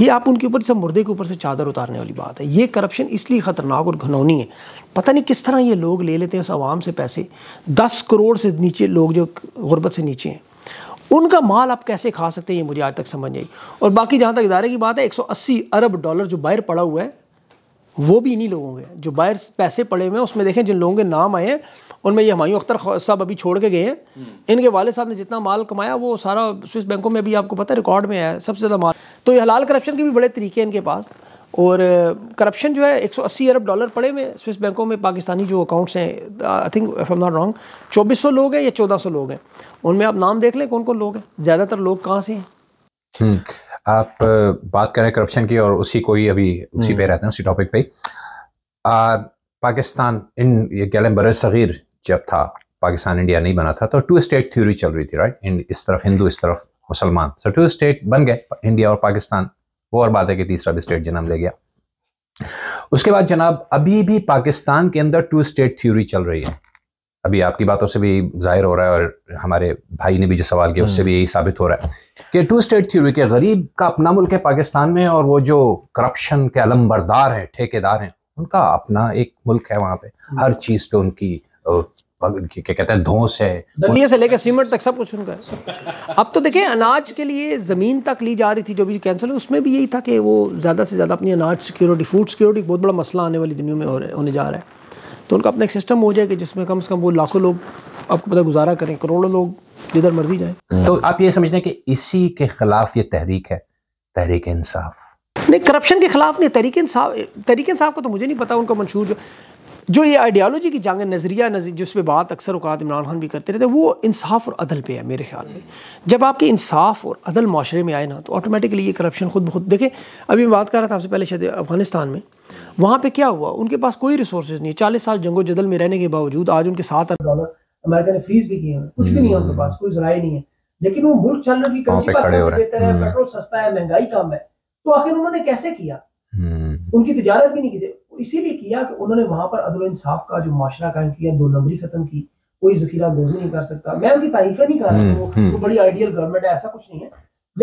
ये आप उनके ऊपर सब मुर्दे के ऊपर से चादर उतारने वाली बात है ये करप्शन इसलिए ख़तरनाक और घनौनी है पता नहीं किस तरह ये लोग ले लेते हैं उस आवाम से पैसे दस करोड़ से नीचे लोग जो गुर्बत से नीचे हैं उनका माल आप कैसे खा सकते हैं ये मुझे आज तक समझ नहीं आई और बाकी जहाँ तक इदारे की बात है एक अरब डॉलर जो बाहर पड़ा हुआ है वो भी इन्हीं लोगों के जो बाहर पैसे पड़े हुए हैं उसमें देखें जिन लोगों के नाम आए हैं उनमें ये हमायूं अख्तर साहब अभी छोड़ के गए हैं हम्म। इनके वाले साहब ने जितना माल कमाया वो सारा स्विस बैंकों में भी आपको पता है रिकॉर्ड में आया सबसे ज़्यादा माल तो ये हलाल करप्शन के भी बड़े तरीके हैं इनके पास और करप्शन जो है 180 अरब डॉलर पड़े हुए स्विस बैंकों में पाकिस्तानी जो अकाउंट्स हैं I think if I'm not wrong 2400 लोग हैं या सौ लोग हैं उनमें आप नाम देख लें कौन कौन लोग हैं ज़्यादातर लोग कहाँ से हैं हम्म। आप बात करें करप्शन की और उसी को ही अभी उसी पे हम्म। रहते हैं उसी टॉपिक पे पाकिस्तान इन ये कह लें बर सग़ीर जब था पाकिस्तान इंडिया नहीं बना था तो टू स्टेट थ्योरी चल रही थी राइट इस तरफ हिंदू इस तरफ मुसलमान सो टू स्टेट बन गए इंडिया और पाकिस्तान वो और बात है कि तीसरा भी स्टेट जन्म ले गया उसके बाद जनाब अभी भी पाकिस्तान के अंदर टू स्टेट थ्योरी चल रही है अभी आपकी बातों से भी जाहिर हो रहा है और हमारे भाई ने भी जो सवाल किया उससे हम्म। भी यही साबित हो रहा है कि टू स्टेट थ्योरी के गरीब का अपना मुल्क है पाकिस्तान में और वो जो करप्शन के अलम्बरदार हैं ठेकेदार हैं उनका अपना एक मुल्क है वहां पे हम्म। हर चीज़ पे उनकी क्या कहते हैं धोस है दलिए से लेकर सीमेंट तक सब कुछ उनका है अब तो देखें अनाज के लिए ज़मीन तक ली जा रही थी जो भी कैंसिल उसमें भी यही था कि वो ज़्यादा से ज़्यादा अपनी अनाज सिक्योरिटी फूड सिक्योरिटी बहुत बड़ा मसला आने वाली दुनिया में हो रहा होने जा रहा है तो उनका अपना एक सिस्टम हो जाएगा जिसमें कम से कम वो लाखों लोग आपको पता गुजारा करें करोड़ों लोग जिधर मर्जी जाए हम्म। तो आप ये समझते हैं कि इसी के खिलाफ ये तहरीक है तहरीक इंसाफ नहीं करप्शन के खिलाफ नहीं तहरीक इंसाफ तहरीक इंसाफ को तो मुझे नहीं पता उनका मंशूर जो जो ये आइडियालॉजी की जांग नज़रिया नजर जिस पर बात अक्सर अवत इमरान खान भी करते रहते हैं वो इंसाफ और अदल पे है मेरे ख्याल में जब आपके इंसाफ और अदल माशरे में आए ना तो ऑटोमेटिकली ये करप्शन खुद बहुत देखें अभी मैं बात कर रहा था आपसे पहले शायद अफगानिस्तान में वहाँ पे क्या हुआ उनके पास कोई रिसोर्सेज नहीं चालीस साल जंगो जदल में रहने के बावजूद आज उनके साथ अरब डॉलर अमेरिका ने फ्रीज भी किए हैं कुछ भी नहीं है उनके हम्म। पास कोई जराये नहीं है लेकिन वो मुल्क चल रही है हम्म। पेट्रोल सस्ता है महंगाई कम है तो आखिर उन्होंने कैसे किया हम्म। उनकी तजारत भी नहीं किसी इसीलिए किया कि उन्होंने वहां पर अदल इंसाफ का जो माशरा कायम किया दो नंबरी खत्म की कोई जखीरा अंदोजी नहीं कर सकता मैं उनकी तारीफें नहीं कर रहा हूँ वो बड़ी आइडियल गवर्नमेंट है ऐसा कुछ नहीं है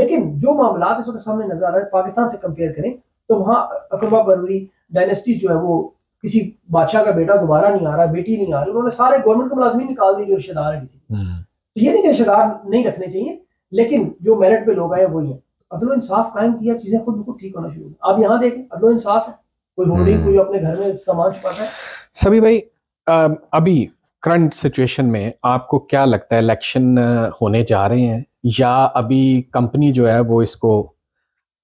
लेकिन जो मामला इस वक्त सामने नजर आ रहा है पाकिस्तान से कंपेयर करें तो वहां अकबा बरवरी डायनेस्टीज जो है वो किसी बादशाह का बेटा दोबारा नहीं आ रहा बेटी नहीं आ रही उन्होंने सारे गवर्नमेंट के मुलाजमी निकाल दिए जो रिश्तेदार है किसी हम्म। तो ये नहीं कि रिश्तेदार नहीं रखने चाहिए लेकिन जो मेरिट पे लोग आए वही है अदलो इंसाफ कायम किया चीजें खुद बिल्कुल ठीक होना शुरू आप यहाँ देखें अदलो इंसाफ है कोई होर्डिंग हम्म। कोई अपने घर में सामान छुपाता है सभी भाई अभी करंट सिचुएशन में आपको क्या लगता है इलेक्शन होने जा रहे हैं या अभी कंपनी जो है वो इसको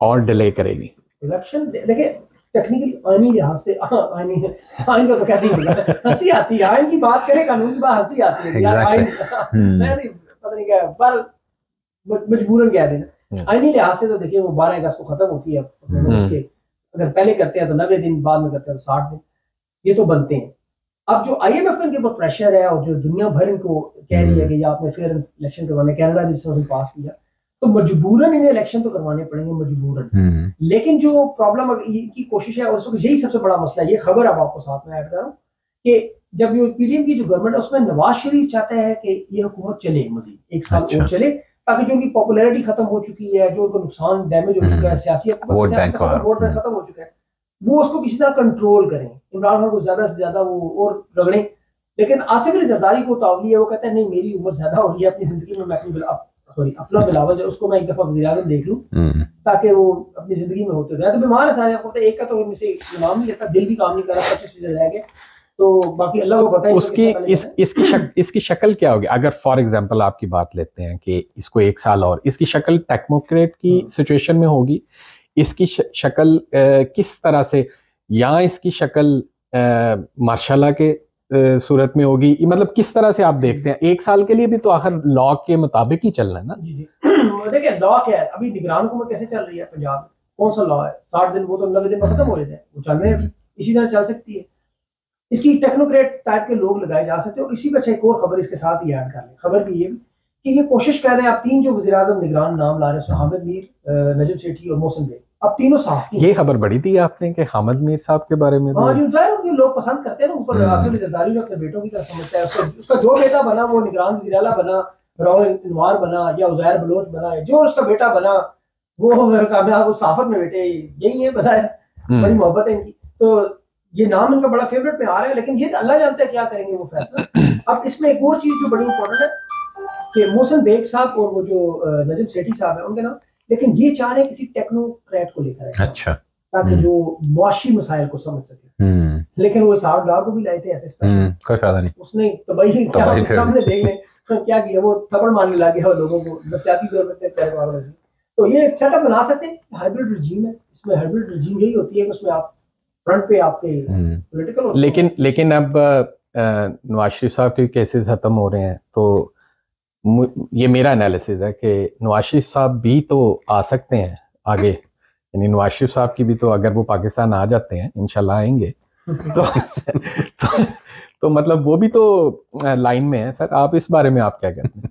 और डिले करेगी इलेक्शन देखिए टेक्निकली आनी ही लिहाज से आनी हाँ, है आइन हाँ, का तो कहते ही हंसी आती है आइन की बात करें कानून की बात हंसी आती है यार आइन (laughs) हम्म। पता नहीं क्या पर मजबूरन कह देना हम्म। आइनी लिहाज से तो देखिए वो बारह अगस्त को खत्म होती है हम्म। तो उसके अगर पहले करते हैं तो नब्बे दिन बाद में करते हैं तो साठ दिन ये तो बनते हैं अब जो आई एम एफ का इनके ऊपर प्रेशर है और जो दुनिया भर इनको कह रही है कि आपने फेयर इलेक्शन करवाने कैनेडा ने पास किया तो मजबूरन इन्हें इलेक्शन तो करवाने पड़ेंगे मजबूरन हम्म। लेकिन जो प्रॉब्लम की कोशिश है और यही सबसे बड़ा मसला है ये खबर अब आपको साथ में ऐड कर रहा हूँ कि जब ये पीडीएम की जो गवर्नमेंट है उसमें नवाज शरीफ चाहता है कि ये हुकूमत चले मजीद एक साल अच्छा। और चले ताकि जो उनकी पॉपुलैरिटी खत्म हो चुकी है जो उनका नुकसान डैमेज हो चुका है हम्म। सियासी वोट मतलब बैंक खत्म हो चुका है वो उसको किसी तरह कंट्रोल करें इमरान खान को ज्यादा से ज्यादा वो और रगड़े लेकिन आसिफ अली जरदारी को तावली है वो कहते हैं नहीं मेरी उम्र ज्यादा हो रही है अपनी जिंदगी में मैं अब सॉरी अपना बिलावल तो जो उसको मैं एक दफा वजी अजम देख लूँ हम्म। ताकि वो अपनी जिंदगी में होते रहे तो बीमार है सारे आपको एक का तो मुझे नाम नहीं लेता दिल भी काम नहीं कर रहा पच्चीस फीसद रह गए तो बाकी अल्लाह को पता है उसकी इस इसकी शक, इसकी शक्ल क्या होगी अगर फॉर एग्जांपल आपकी बात लेते हैं कि इसको एक साल और इसकी शक्ल टेक्मोक्रेट की सिचुएशन हम्म। में होगी इसकी शक्ल किस तरह से या इसकी शक्ल मार्शाला के सूरत में होगी मतलब किस तरह से आप देखते हैं एक साल के लिए भी तो आखिर लॉ के मुताबिक ही चलना है ना जी जी (clears throat) देखिए लॉ क्या है अभी निगरान हुकूमत कैसे चल रही है पंजाब कौन सा लॉ है साठ दिन वो तो नब्बे दिन में खत्म हो जाते हैं वो चल रहे हैं इसी तरह चल सकती है इसकी टेक्नोक्रेट टाइप के लोग लगाए जा सकते हैं और इसी पर अच्छा एक और खबर इसके साथ ही ऐड कर लें खबर भी ये कि ये कोशिश कर रहे हैं आप तीन जो वजी निगरान नाम ला रहे हैं हामिद मीर नजम सेठी और मोहसन बेग अब तीनों साथ ये खबर बड़ी थी आपने कि हामद मीर साहब के बारे में और यूं हाँ लोग पसंद करते हैं ना ऊपर आसिफ हम्म। जरदारी अपने बेटों की तरह समझता है उसका उसका जो बेटा बना वो निगरान वजीराला बना राव बना या उजैर बलोच बना जो उसका बेटा बना वो कामयाब वो साफत में बेटे यही है बजाय हम्म। बड़ी मोहब्बत है इनकी तो ये नाम इनका बड़ा फेवरेट में आ रहा है लेकिन ये तो अल्लाह जानता है क्या करेंगे वो फैसला अब इसमें एक और चीज जो बड़ी इंपॉर्टेंट है कि मोहसिन बेग साहब और वो जो नजम सेठी साहब है उनके नाम लेकिन ये चाह रहे किसी टेक्नोक्रेट को लेकर आए अच्छा ताकि हम्म। जो मुआशी मसाइल को समझ सके हम्म। लेकिन वो इसहाक डार को भी लाए थे ऐसे हम्म, कोई फायदा नहीं उसने तबाही तो तो क्या सामने देख ले तो क्या किया वो थप्पड़ मारने लग गया लोगों को नफसियाती तौर पर तो ये सेटअप बना सकते हैं हाइब्रिड रिजीम है इसमें हाइब्रिड रिजीम यही होती है कि उसमें आप फ्रंट पे आपके पोलिटिकल लेकिन लेकिन अब नवाज शरीफ साहब के केसेस खत्म हो रहे हैं तो ये मेरा एनालिसिस है कि नवाज शरीफ साहब भी तो आ सकते हैं आगे यानी नवाज शरीफ साहब की भी तो अगर वो पाकिस्तान आ जाते हैं इनशाला आएंगे (laughs) तो, तो तो मतलब वो भी तो लाइन में है सर आप इस बारे में आप क्या कहते हैं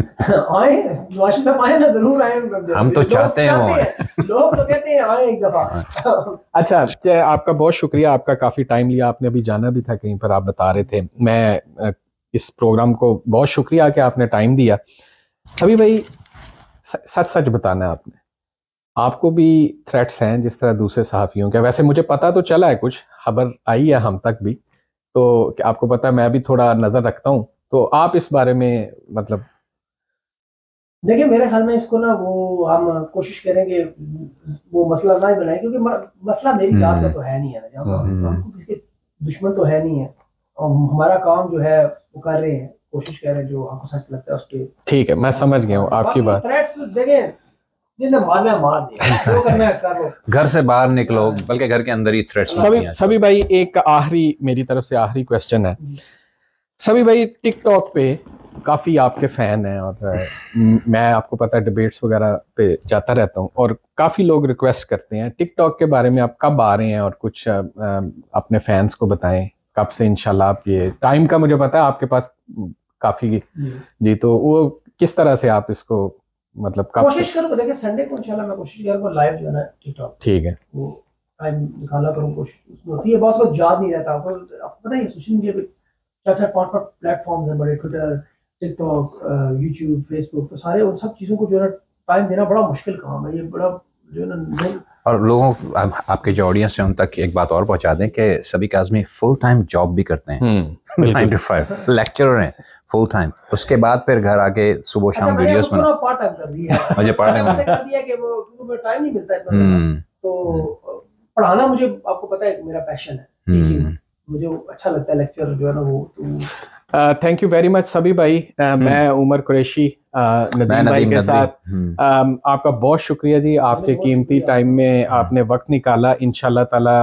(laughs) आए नवाशिफ साहब आए ना जरूर आए हम तो चाहते हैं लोग तो कहते हैं आए एक दफा (laughs) अच्छा आपका बहुत शुक्रिया आपका काफी टाइम लिया आपने अभी जाना भी था कहीं पर आप बता रहे थे मैं इस प्रोग्राम को बहुत शुक्रिया कि आपने टाइम दिया अभी भाई सच सच बताना है आपने आपको भी थ्रेट्स हैं जिस तरह दूसरे सहाफ़ियों के वैसे मुझे पता तो चला है कुछ खबर आई है हम तक भी तो आपको पता है मैं भी थोड़ा नज़र रखता हूँ तो आप इस बारे में मतलब देखिए मेरे ख्याल में इसको ना वो हम कोशिश करें कि वो मसला ना ही बनाए क्योंकि मसला मेरी का हम्म। तो है नहीं है ना हम, हम्म। दुश्मन तो है नहीं है और हमारा काम जो है वो कर रहे हैं कोशिश कर रहे हैं जो आपको सच लगता है उस पर ठीक है मैं समझ गया हूँ आपकी बात तो मारना मार (laughs) घर से बाहर निकलो बल्कि घर के अंदर ही थ्रेट्स सभी सभी भाई एक आखिरी मेरी तरफ से आखिरी क्वेश्चन है सभी भाई टिकटॉक पे काफ़ी आपके फ़ैन हैं और मैं आपको पता है डिबेट्स वगैरह पे जाता रहता हूँ और काफ़ी लोग रिक्वेस्ट करते हैं टिकटॉक के बारे में आप कब आ रहे हैं और कुछ अपने फैंस को बताएं कब से इनशाला आप ये टाइम का मुझे पता है आपके पास काफ़ी जी तो वो किस तरह से आप इसको मतलब कोशिश करूंगा देखिए संडे को इंशाल्लाह मैं कोशिश करूंगा लाइव जो है टिकटॉक ठीक है वो टाइम निकाला करूँ कोशिश उसमें होती है बहुत कुछ याद नहीं रहता आपको आपको पता है सोशल मीडिया पे चार चार पाँच पाँच प्लेटफॉर्म है बड़े ट्विटर टिकटॉक यूट्यूब फेसबुक तो सारे उन सब चीज़ों को जो है टाइम देना बड़ा मुश्किल काम है ये बड़ा जो है ना और लोगों आप, आपके जो ऑडियंस है उन तक एक बात और पहुंचा दें कि सभी काजमी फुल टाइम जॉब भी करते हैं नाइन टू फाइव लेक्चरर हैं फुल टाइम उसके बाद फिर घर आके सुबह शाम वीडियोस अच्छा, बना (laughs) मुझे पार्ट टाइम कर दिया कि वो टाइम नहीं मिलता है हम्म। तो पढ़ाना मुझे आपको पता है मेरा पैशन है हम्म। मुझे अच्छा लगता है लेक्चर जो है ना वो थैंक यू वेरी मच सभी भाई uh, हम्म। मैं उमर कुरैशी नदीम भाई के साथ हम्म। आपका बहुत शुक्रिया जी आपके कीमती टाइम में आपने वक्त निकाला इन ताला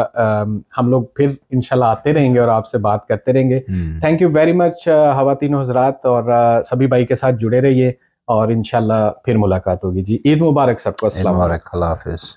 हम लोग फिर इनशाला आते रहेंगे और आपसे बात करते रहेंगे थैंक यू वेरी मच खातिन हजरात और सभी भाई के साथ जुड़े रहिए और इनशाला फिर मुलाकात होगी जी ईद मुबारक सबको असल हाफिज़